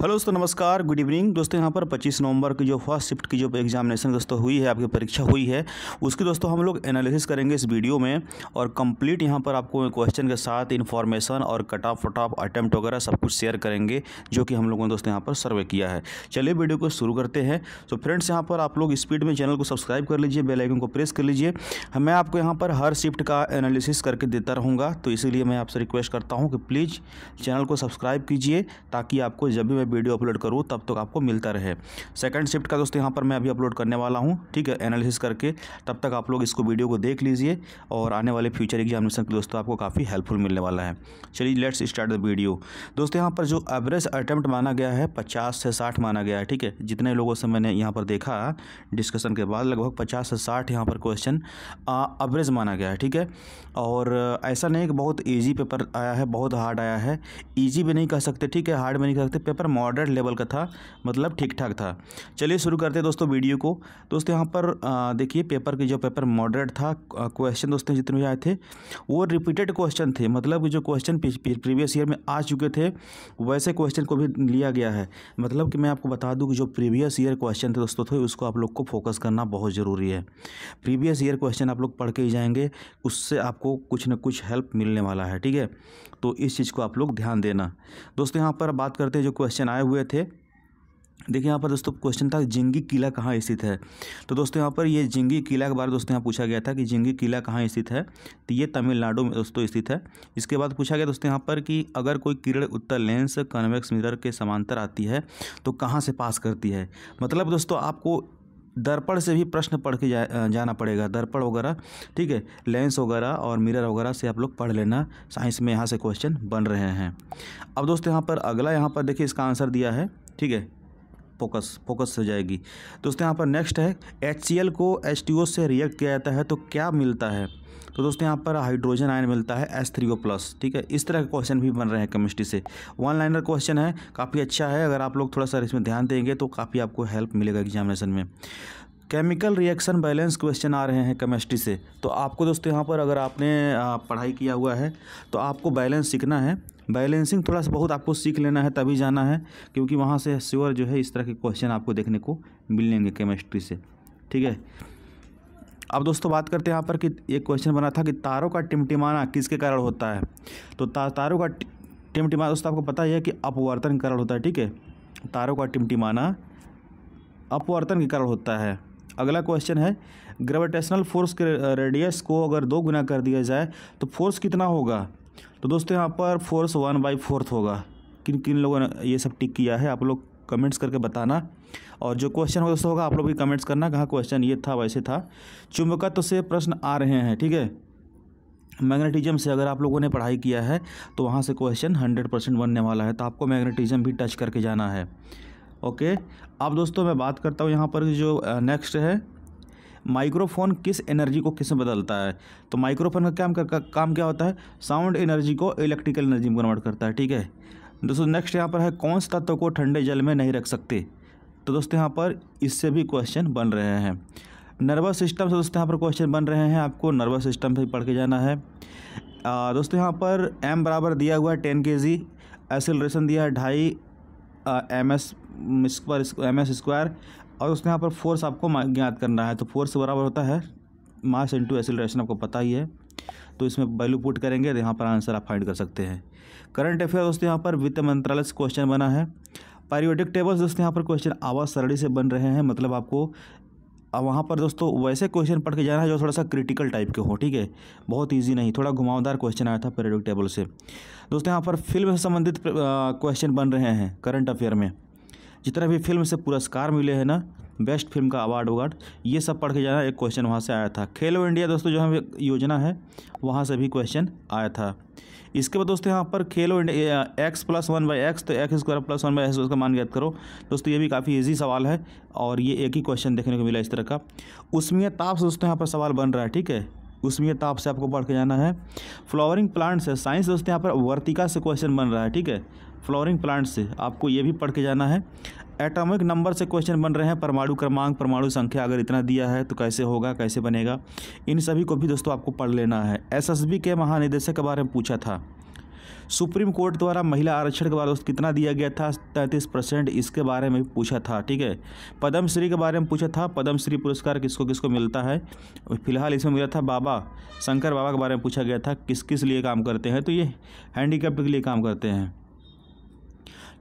hello दोस्तों नमस्कार good evening दोस्तों यहाँ पर 25 नवंबर की जो फर्स्ट शिफ्ट की जो एग्जामिनेशन दोस्तों हुई है आपकी परीक्षा हुई है उसकी दोस्तों हम लोग एनालिसिस करेंगे इस वीडियो में और कंप्लीट यहाँ पर आपको क्वेश्चन के साथ इन्फॉर्मेशन और cut off what of attempt वगैरह सब कुछ शेयर करेंगे जो कि हम लोगों ने दोस्तों यहाँ पर सर्वे किया है चलिए वीडियो को शुरू करते हैं तो फ्रेंड्स यहाँ पर आप लोग स्पीड में चैनल को सब्सक्राइब कर लीजिए बेलाइकन को प्रेस कर लीजिए मैं आपको यहाँ पर हर शिफ्ट का एनालिसिस करके देता रहूँगा तो इसीलिए मैं आपसे रिक्वेस्ट करता हूँ कि प्लीज़ चैनल को सब्सक्राइब कीजिए ताकि आपको जब भी मैं वीडियो अपलोड करूँ तब तक आपको मिलता रहे सेकंड शिफ्ट का दोस्तों यहाँ पर मैं अभी अपलोड करने वाला हूँ ठीक है एनालिसिस करके तब तक आप लोग इसको वीडियो को देख लीजिए और आने वाले फ्यूचर एग्जामिनेशन के दोस्तों आपको काफ़ी हेल्पफुल मिलने वाला है चलिए लेट्स स्टार्ट द वीडियो दोस्तों यहाँ पर जो एवरेज अटैम्प्ट माना गया है पचास से साठ माना गया है ठीक है जितने लोगों से मैंने यहाँ पर देखा डिस्कशन के बाद लगभग पचास से साठ यहाँ पर क्वेश्चन एवरेज माना गया है ठीक है और ऐसा नहीं कि बहुत ईजी पेपर आया है बहुत हार्ड आया है ईजी भी नहीं कह सकते ठीक है हार्ड भी नहीं कह सकते पेपर मॉडरेट लेवल का था मतलब ठीक ठाक था चलिए शुरू करते हैं दोस्तों वीडियो को दोस्तों यहाँ पर देखिए पेपर के जो पेपर मॉडरेट था क्वेश्चन दोस्तों जितने भी आए थे वो रिपीटेड क्वेश्चन थे मतलब जो क्वेश्चन प्रीवियस ईयर में आ चुके थे वैसे क्वेश्चन को भी लिया गया है मतलब कि मैं आपको बता दूँ कि जो प्रीवियस ईयर क्वेश्चन थे दोस्तों थे तो उसको आप लोग को फोकस करना बहुत ज़रूरी है प्रीवियस ईयर क्वेश्चन आप लोग पढ़ के ही जाएंगे उससे आपको कुछ ना कुछ हेल्प मिलने वाला है ठीक है तो इस चीज़ को आप लोग ध्यान देना दोस्तों यहाँ पर बात करते हैं जो क्वेश्चन बनाए हुए थे देखिए यहाँ पर दोस्तों क्वेश्चन था जिंगी किला कहाँ स्थित है तो दोस्तों यहाँ पर ये जिंगी किला के बारे में दोस्तों यहाँ पूछा गया था कि जिंगी किला कहाँ स्थित है तो ये तमिलनाडु में दोस्तों स्थित है इसके बाद पूछा गया दोस्तों यहाँ पर कि अगर कोई किरण उत्तर लेंस कन्वेक्स मिरर के समांतर आती है तो कहाँ से पास करती है मतलब दोस्तों आपको दर्पण से भी प्रश्न पढ़ के जा, जाना पड़ेगा दर्पण वगैरह ठीक है लेंस वगैरह और मिरर वगैरह से आप लोग पढ़ लेना साइंस में यहाँ से क्वेश्चन बन रहे हैं अब दोस्तों यहाँ पर अगला यहाँ पर देखिए इसका आंसर दिया है ठीक है फोकस फोकस हो जाएगी दोस्तों यहाँ पर नेक्स्ट है एच को एच से रिएक्ट किया जाता है तो क्या मिलता है तो दोस्तों यहाँ पर हाइड्रोजन आयन मिलता है एस थ्री ओ प्लस ठीक है इस तरह के क्वेश्चन भी बन रहे हैं केमिस्ट्री से वन लाइनर क्वेश्चन है काफ़ी अच्छा है अगर आप लोग थोड़ा सा इसमें ध्यान देंगे तो काफ़ी आपको हेल्प मिलेगा एग्जामिनेशन में केमिकल रिएक्शन बैलेंस क्वेश्चन आ रहे हैं केमिस्ट्री से तो आपको दोस्तों यहाँ पर अगर आपने पढ़ाई किया हुआ है तो आपको बैलेंस सीखना है बैलेंसिंग थोड़ा सा बहुत आपको सीख लेना है तभी जाना है क्योंकि वहाँ से श्योर जो है इस तरह के क्वेश्चन आपको देखने को मिलेंगे केमिस्ट्री से ठीक है अब दोस्तों बात करते हैं यहाँ पर कि एक क्वेश्चन बना था कि तारों का टिमटिमाना किसके कारण होता है तो ता, तारों का टिमटिमाना दोस्तों आपको पता ही है कि अपवर्तन कारण होता है ठीक है तारों का टिमटिमाना अपवर्तन के कारण होता है अगला क्वेश्चन है ग्रेविटेशनल फोर्स के रेडियस को अगर दो गुना कर दिया जाए तो फोर्स कितना होगा तो दोस्तों यहाँ पर फोर्स वन बाई फोर्थ होगा किन किन लोगों ने ये सब टिक किया है आप लोग कमेंट्स करके बताना और जो क्वेश्चन होगा दोस्तों होगा आप लोग भी कमेंट्स करना कहाँ क्वेश्चन ये था वैसे था चुंबकत्व तो से प्रश्न आ रहे हैं ठीक है मैग्नेटिज्म से अगर आप लोगों ने पढ़ाई किया है तो वहाँ से क्वेश्चन हंड्रेड परसेंट बनने वाला है तो आपको मैग्नेटिज्म भी टच करके जाना है ओके अब दोस्तों मैं बात करता हूँ यहाँ पर जो नेक्स्ट है माइक्रोफोन किस एनर्जी को किस में बदलता है तो माइक्रोफोन का काम का, काम क्या होता है साउंड एनर्जी को इलेक्ट्रिकल एनर्जी में कन्वर्ट करता है ठीक है दोस्तों नेक्स्ट यहाँ पर है कौन से तत्व को ठंडे जल में नहीं रख सकते तो दोस्तों यहाँ पर इससे भी क्वेश्चन बन रहे हैं नर्वस सिस्टम से दोस्तों यहाँ पर क्वेश्चन बन रहे हैं आपको नर्वस सिस्टम से पढ़ के जाना है दोस्तों यहाँ पर एम बराबर दिया हुआ है टेन के जी दिया है ढाई M S square M S square और उसके यहाँ पर फोर्स आपको ज्ञात करना है तो फोर्स बराबर होता है मास इंटू एसिलेशन आपको पता ही है तो इसमें वैल्यू पुट करेंगे तो यहाँ पर आंसर आप फाइंड कर सकते हैं करंट अफेयर दोस्तों यहाँ पर वित्त मंत्रालय से क्वेश्चन बना है पारियोडिक टेबल्स दोस्तों यहाँ पर क्वेश्चन आवाज सरणी से बन रहे हैं मतलब आपको अब वहाँ पर दोस्तों वैसे क्वेश्चन पढ़ के जाना है जो थोड़ा सा क्रिटिकल टाइप के हो ठीक है बहुत इजी नहीं थोड़ा घुमावदार क्वेश्चन आया था पेरेडिक टेबल से दोस्तों यहाँ पर फिल्म से संबंधित क्वेश्चन बन रहे हैं करंट अफेयर में जितना भी फिल्म से पुरस्कार मिले हैं ना बेस्ट फिल्म का अवार्ड अवार्ड ये सब पढ़ के जाना एक क्वेश्चन वहाँ से आया था खेलो इंडिया दोस्तों जो हमें योजना है वहाँ से भी क्वेश्चन आया था इसके बाद दोस्तों यहाँ पर खेलो India X plus one by X तो X square plus one by X उसका मान याद करो दोस्तों ये भी काफ़ी ईजी सवाल है और ये एक ही क्वेश्चन देखने को मिला इस तरह का उसमें ताप से दोस्तों यहाँ पर सवाल बन रहा है ठीक है उसमें ताप से आपको पढ़ के जाना है फ्लावरिंग प्लांट्स है साइंस दोस्तों यहाँ पर वर्तिका से क्वेश्चन बन रहा है ठीक है फ्लोरिंग प्लांट से आपको ये भी पढ़ के जाना है एटॉमिक नंबर से क्वेश्चन बन रहे हैं परमाणु क्रमांक परमाणु संख्या अगर इतना दिया है तो कैसे होगा कैसे बनेगा इन सभी को भी दोस्तों आपको पढ़ लेना है एसएसबी के महानिदेशक के बारे में पूछा था सुप्रीम कोर्ट द्वारा महिला आरक्षण के बारे में कितना दिया गया था तैंतीस परसेंट इसके बारे में पूछा था ठीक है पद्मश्री के बारे में पूछा था पद्मश्री पुरस्कार किसको किसको मिलता है फिलहाल इसमें मिला था बाबा शंकर बाबा के बारे में पूछा गया था किस किस लिए काम करते हैं तो ये हैंडीकैप्ट के लिए काम करते हैं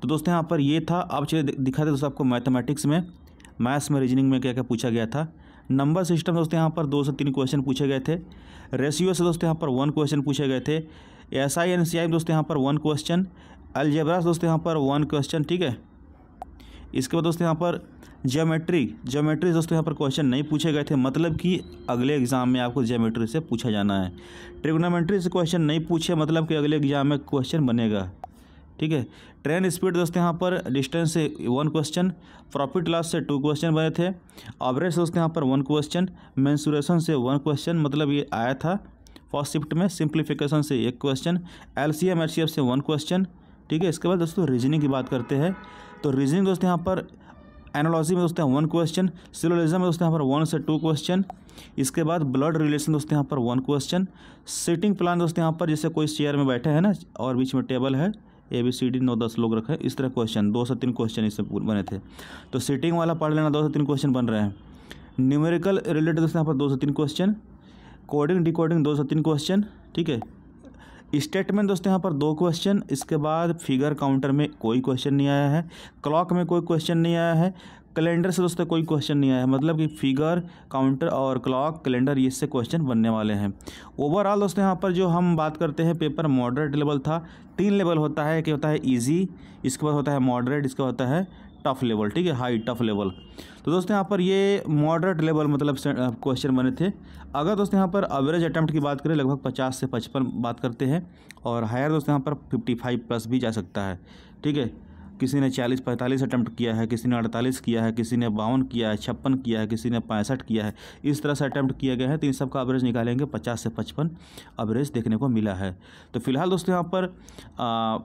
तो दोस्तों यहाँ पर ये था आप चलिए दिखा दे दोस्तों आपको मैथमेटिक्स में मैथ्स में रीजनिंग में क्या क्या पूछा गया था नंबर सिस्टम दोस्तों यहाँ पर दो से तीन क्वेश्चन पूछे गए थे रेशियो से दोस्तों यहाँ पर वन क्वेश्चन पूछे गए थे एस आई एन सी आई दोस्तों यहाँ पर वन क्वेश्चन से दोस्तों यहाँ पर वन क्वेश्चन ठीक है इसके बाद दोस्तों यहाँ पर ज्योमेट्री ज्योमेट्री दोस्तों यहाँ पर क्वेश्चन नहीं पूछे गए थे मतलब कि अगले एग्जाम में आपको ज्योमेट्री से पूछा जाना है ट्रिग्नोमेट्री से क्वेश्चन नहीं पूछे मतलब कि अगले एग्जाम में क्वेश्चन बनेगा ठीक है ट्रेन स्पीड दोस्तों यहाँ पर डिस्टेंस से वन क्वेश्चन प्रॉफिट लॉस से टू क्वेश्चन बने थे ऑवरेज दोस्तों यहाँ पर वन क्वेश्चन मैंसूरेशन से वन क्वेश्चन मतलब ये आया था फर्स्ट शिफ्ट में सिंप्लीफिकेशन से एक question L C M H C F से वन क्वेश्चन ठीक है इसके बाद दोस्तों रीजनिंग की बात करते हैं तो रीजनिंग दोस्तों यहाँ पर एनोलॉजी में दोस्तों वन क्वेश्चन सिलोलिज्म में दोस्तों यहाँ पर वन से टू क्वेश्चन इसके बाद ब्लड रिलेशन दोस्तों यहाँ पर वन क्वेश्चन सीटिंग प्लान दोस्तों यहाँ पर जैसे कोई चेयर में बैठे हैं ना और बीच में टेबल है ए बी सी डी नौ दस लोग रखे इस तरह क्वेश्चन दो से तीन क्वेश्चन इससे बने थे तो सिटिंग वाला पढ़ लेना दो से तीन क्वेश्चन बन रहे हैं तो न्यूमेरिकल रिलेटेड यहाँ पर दो से तीन क्वेश्चन कोडिंग डिकोडिंग दो से तीन क्वेश्चन ठीक है स्टेटमेंट दोस्तों यहाँ पर दो क्वेश्चन इसके बाद फिगर काउंटर में कोई क्वेश्चन नहीं आया है क्लॉक में कोई क्वेश्चन नहीं आया है कैलेंडर से दोस्तों कोई क्वेश्चन नहीं आया मतलब कि फिगर काउंटर और क्लॉक कैलेंडर ये से क्वेश्चन बनने वाले हैं ओवरऑल दोस्तों यहाँ पर जो हम बात करते हैं पेपर मॉडरेट लेवल था तीन लेवल होता है कि होता है ईजी इसके बाद होता है मॉडरेट इसका होता है टफ लेवल ठीक है हाई टफ लेवल तो दोस्तों यहाँ पर ये मॉडरेट लेवल मतलब क्वेश्चन बने थे अगर दोस्तों यहाँ पर एवरेज अटैम्प्ट की बात करें लगभग 50 से 55 बात करते हैं और हायर दोस्तों यहाँ पर 55 प्लस भी जा सकता है ठीक है किसी ने चालीस पैंतालीस अटैम्प्ट किया है किसी ने अड़तालीस किया है किसी ने बावन किया है छप्पन किया है किसी ने पैंसठ किया है इस तरह से अटैम्प्ट किए गए हैं तो इन सब का एवरेज निकालेंगे पचास से पचपन एवरेज देखने को मिला है तो फिलहाल दोस्तों यहाँ पर आ,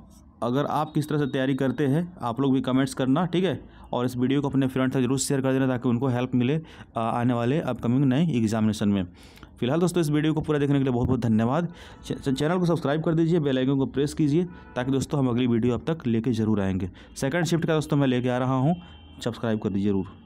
अगर आप किस तरह से तैयारी करते हैं आप लोग भी कमेंट्स करना ठीक है और इस वीडियो को अपने फ्रेंड से जरूर शेयर कर देना ताकि उनको हेल्प मिले आने वाले अपकमिंग नए एग्जामिनेशन में फिलहाल दोस्तों इस वीडियो को पूरा देखने के लिए बहुत बहुत धन्यवाद चैनल को सब्सक्राइब कर दीजिए बेल आइकन को प्रेस कीजिए ताकि दोस्तों हम अगली वीडियो अब तक लेके जरूर आएंगे सेकंड शिफ्ट का दोस्तों मैं लेके आ रहा हूँ सब्सक्राइब कर दीजिए जरूर